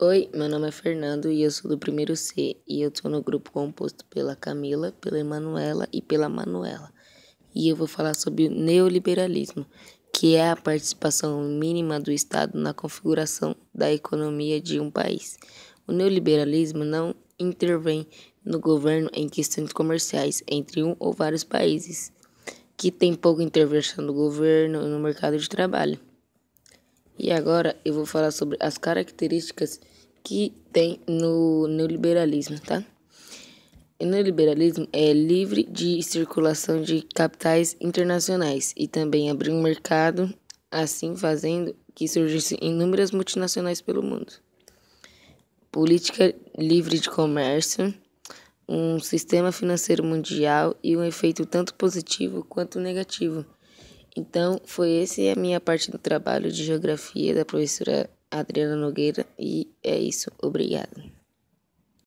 Oi, meu nome é Fernando e eu sou do primeiro C e eu tô no grupo composto pela Camila, pela Emanuela e pela Manuela. E eu vou falar sobre o neoliberalismo, que é a participação mínima do Estado na configuração da economia de um país. O neoliberalismo não intervém no governo em questões comerciais entre um ou vários países, que tem pouca intervenção do governo no mercado de trabalho. E agora eu vou falar sobre as características que tem no neoliberalismo, tá? O neoliberalismo é livre de circulação de capitais internacionais e também abriu um mercado, assim fazendo que surgissem inúmeras multinacionais pelo mundo. Política livre de comércio, um sistema financeiro mundial e um efeito tanto positivo quanto negativo então, foi esse a minha parte do trabalho de geografia da professora Adriana Nogueira e é isso. Obrigada.